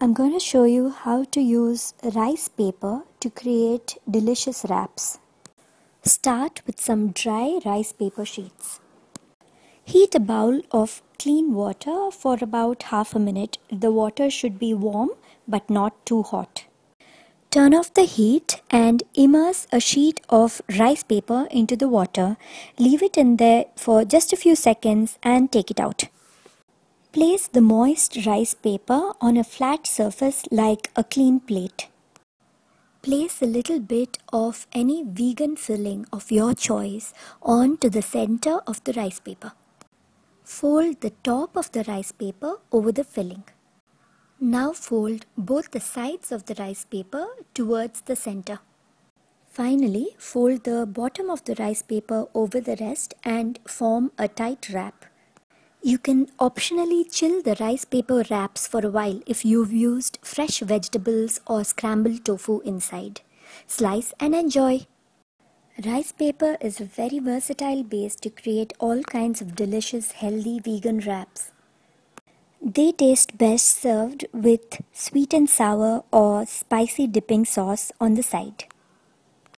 I'm going to show you how to use rice paper to create delicious wraps. Start with some dry rice paper sheets. Heat a bowl of clean water for about half a minute. The water should be warm but not too hot. Turn off the heat and immerse a sheet of rice paper into the water. Leave it in there for just a few seconds and take it out. Place the moist rice paper on a flat surface like a clean plate. Place a little bit of any vegan filling of your choice onto the center of the rice paper. Fold the top of the rice paper over the filling. Now fold both the sides of the rice paper towards the center. Finally, fold the bottom of the rice paper over the rest and form a tight wrap. You can optionally chill the rice paper wraps for a while if you've used fresh vegetables or scrambled tofu inside. Slice and enjoy. Rice paper is a very versatile base to create all kinds of delicious healthy vegan wraps. They taste best served with sweet and sour or spicy dipping sauce on the side.